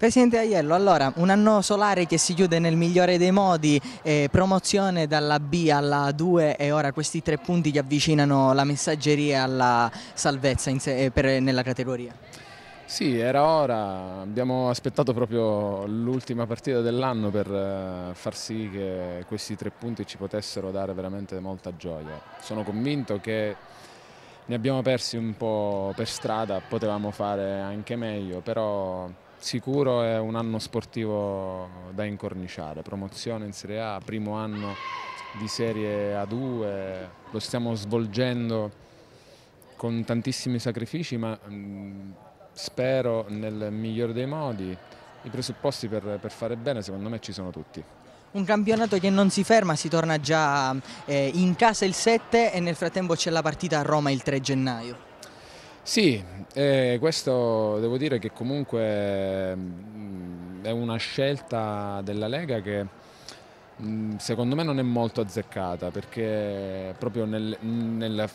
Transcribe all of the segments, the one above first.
Presidente Aiello, allora un anno solare che si chiude nel migliore dei modi, eh, promozione dalla B alla A2 e ora questi tre punti che avvicinano la messaggeria alla salvezza sé, eh, per, nella categoria. Sì, era ora, abbiamo aspettato proprio l'ultima partita dell'anno per eh, far sì che questi tre punti ci potessero dare veramente molta gioia. Sono convinto che ne abbiamo persi un po' per strada, potevamo fare anche meglio, però sicuro è un anno sportivo da incorniciare, promozione in Serie A, primo anno di Serie A2, lo stiamo svolgendo con tantissimi sacrifici ma mh, mm, spero nel migliore dei modi i presupposti per, per fare bene secondo me ci sono tutti. Un campionato che non si ferma, si torna già eh, in casa il 7 e nel frattempo c'è la partita a Roma il 3 gennaio. Sì, eh, questo devo dire che comunque mm, è una scelta della Lega che mm, secondo me non è molto azzeccata perché proprio nel, nel,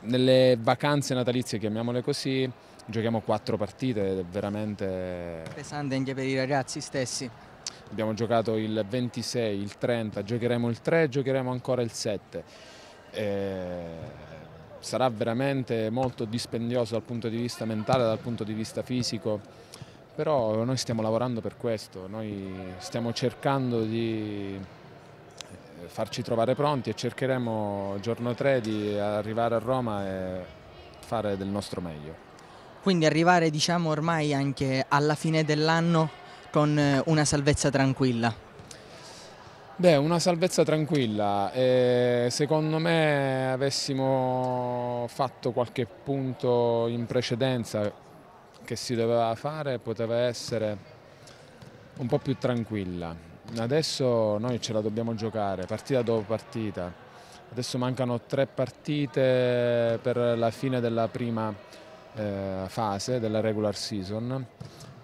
nelle vacanze natalizie, chiamiamole così, giochiamo quattro partite veramente... Pesante anche per i ragazzi stessi. Abbiamo giocato il 26, il 30, giocheremo il 3, giocheremo ancora il 7. Eh, sarà veramente molto dispendioso dal punto di vista mentale, dal punto di vista fisico, però noi stiamo lavorando per questo, noi stiamo cercando di eh, farci trovare pronti e cercheremo giorno 3 di arrivare a Roma e fare del nostro meglio. Quindi arrivare diciamo ormai anche alla fine dell'anno con eh, una salvezza tranquilla. Beh, una salvezza tranquilla. Eh, secondo me avessimo fatto qualche punto in precedenza che si doveva fare, poteva essere un po' più tranquilla. Adesso noi ce la dobbiamo giocare, partita dopo partita. Adesso mancano tre partite per la fine della prima eh, fase della regular season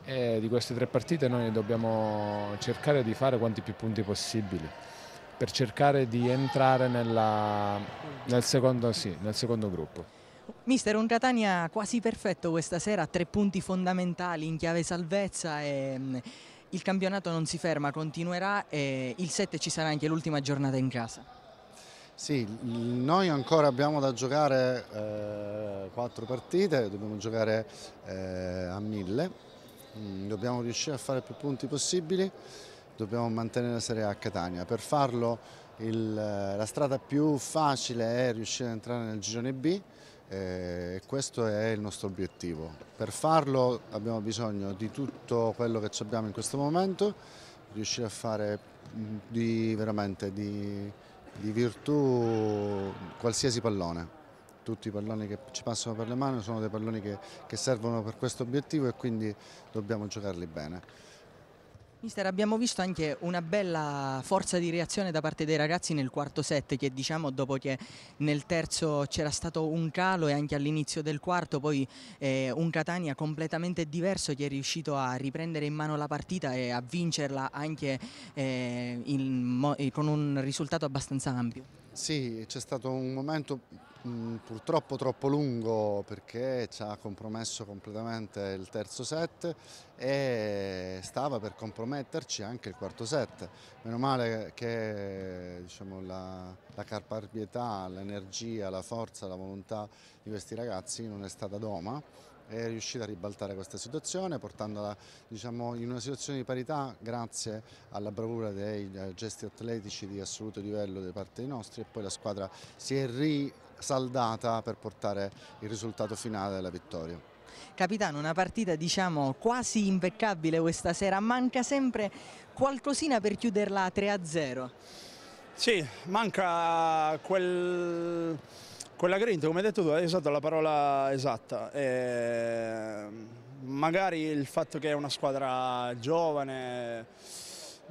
e di queste tre partite noi dobbiamo cercare di fare quanti più punti possibili per cercare di entrare nella, nel, secondo, sì, nel secondo gruppo. Mister, un Catania quasi perfetto questa sera, tre punti fondamentali in chiave salvezza e mm, il campionato non si ferma, continuerà e il 7 ci sarà anche l'ultima giornata in casa. Sì, noi ancora abbiamo da giocare eh, quattro partite, dobbiamo giocare eh, a mille Mm, dobbiamo riuscire a fare più punti possibili, dobbiamo mantenere la Serie A a Catania. Per farlo il, eh, la strada più facile è riuscire ad entrare nel girone B eh, e questo è il nostro obiettivo. Per farlo abbiamo bisogno di tutto quello che abbiamo in questo momento, riuscire a fare mm, di, veramente di, di virtù qualsiasi pallone tutti i palloni che ci passano per le mani sono dei palloni che, che servono per questo obiettivo e quindi dobbiamo giocarli bene. Mister, abbiamo visto anche una bella forza di reazione da parte dei ragazzi nel quarto set, che diciamo dopo che nel terzo c'era stato un calo e anche all'inizio del quarto poi eh, un Catania completamente diverso che è riuscito a riprendere in mano la partita e a vincerla anche eh, in, con un risultato abbastanza ampio. Sì, c'è stato un momento Mm, purtroppo troppo lungo perché ci ha compromesso completamente il terzo set e stava per comprometterci anche il quarto set. Meno male che diciamo, la, la carparbietà, l'energia, la forza, la volontà di questi ragazzi non è stata doma è riuscita a ribaltare questa situazione portandola diciamo, in una situazione di parità grazie alla bravura dei eh, gesti atletici di assoluto livello da parte dei nostri e poi la squadra si è risaldata per portare il risultato finale della vittoria. Capitano, una partita diciamo quasi impeccabile questa sera, manca sempre qualcosina per chiuderla 3-0. Sì, manca quel quella grinta, come hai detto tu, è stata esatto, la parola esatta. E ehm, magari il fatto che è una squadra giovane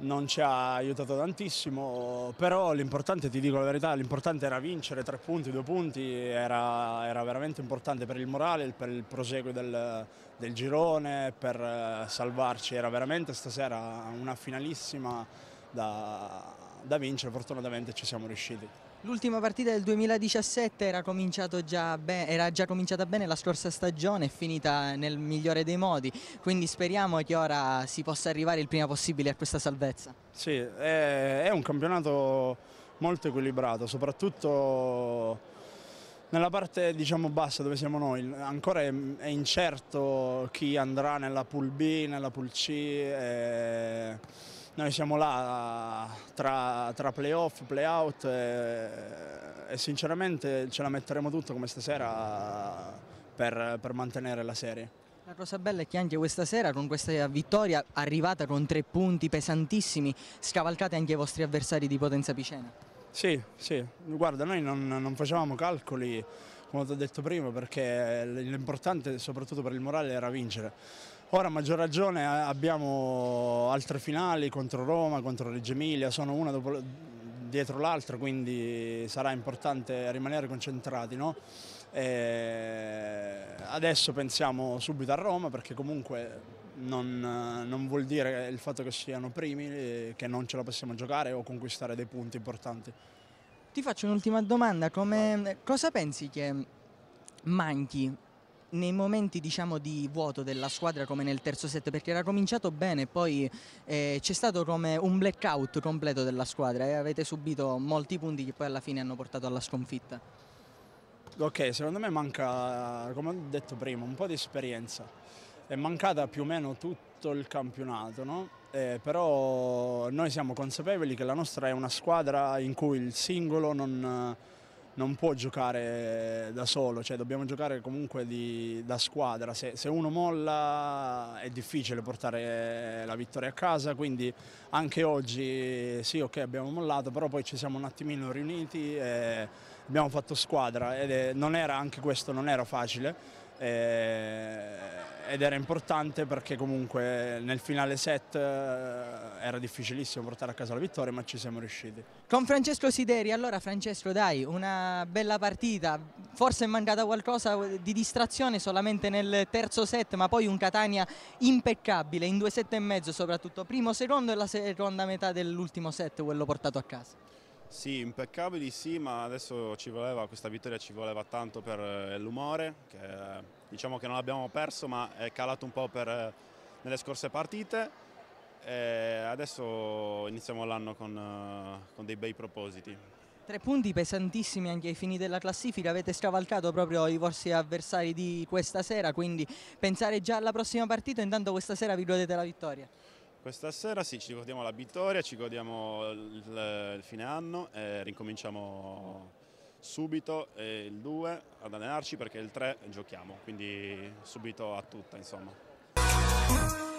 non ci ha aiutato tantissimo, però l'importante, ti dico la verità, l'importante era vincere tre punti, due punti, era, era, veramente importante per il morale, per il proseguo del, del girone, per eh, salvarci, era veramente stasera una finalissima da, da vincere, fortunatamente ci siamo riusciti. L'ultima partita del 2017 era, già era, già cominciata bene la scorsa stagione, è finita nel migliore dei modi, quindi speriamo che ora si possa arrivare il prima possibile a questa salvezza. Sì, è, è un campionato molto equilibrato, soprattutto nella parte diciamo, bassa dove siamo noi. Ancora è, è, incerto chi andrà nella pool B, nella pool C. È noi siamo là tra, tra playoff, playout e, e, sinceramente ce la metteremo tutto come stasera per, per mantenere la serie. La cosa bella è che anche questa sera con questa vittoria arrivata con tre punti pesantissimi scavalcate anche i vostri avversari di potenza picena. Sì, sì, guarda noi non, non facevamo calcoli come ti ho detto prima perché l'importante soprattutto per il morale era vincere. Ora a maggior ragione abbiamo altre finali contro Roma, contro Reggio Emilia, sono una dopo, dietro l'altra, quindi sarà importante rimanere concentrati. No? adesso pensiamo subito a Roma perché comunque non, non, vuol dire il fatto che siano primi, che non ce la possiamo giocare o conquistare dei punti importanti. Ti faccio un'ultima domanda, Come, cosa pensi che manchi nei momenti diciamo, di vuoto della squadra come nel terzo set perché era cominciato bene poi eh, c'è stato come un blackout completo della squadra e eh, avete subito molti punti che poi alla fine hanno portato alla sconfitta ok secondo me manca come ho detto prima un po' di esperienza è mancata più o meno tutto il campionato no? eh, però noi siamo consapevoli che la nostra è una squadra in cui il singolo non non può giocare da solo, cioè dobbiamo giocare comunque di, da squadra, se, se, uno molla è difficile portare la vittoria a casa, quindi anche oggi sì ok abbiamo mollato, però poi ci siamo un attimino riuniti e abbiamo fatto squadra ed è, non era, anche questo non era facile eh, ed era importante perché comunque nel finale set eh, era difficilissimo portare a casa la vittoria ma ci siamo riusciti. Con Francesco Sideri, allora Francesco dai, una bella partita, forse è mancata qualcosa di distrazione solamente nel terzo set ma poi un Catania impeccabile in due set e mezzo soprattutto, primo, secondo e la seconda metà dell'ultimo set quello portato a casa. Sì, impeccabili sì, ma adesso ci voleva, questa vittoria ci voleva tanto per eh, l'umore, che eh, diciamo che non l'abbiamo perso ma è calato un po' per, eh, nelle scorse partite. E adesso iniziamo l'anno con, con dei bei propositi. Tre punti pesantissimi anche ai fini della classifica, avete scavalcato proprio i vostri avversari di questa sera, quindi pensare già alla prossima partita, intanto questa sera vi godete la vittoria. Questa sera sì, ci godiamo la vittoria, ci godiamo il, il fine anno e ricominciamo subito eh, il 2 ad allenarci perché il 3 giochiamo, quindi subito a tutta insomma.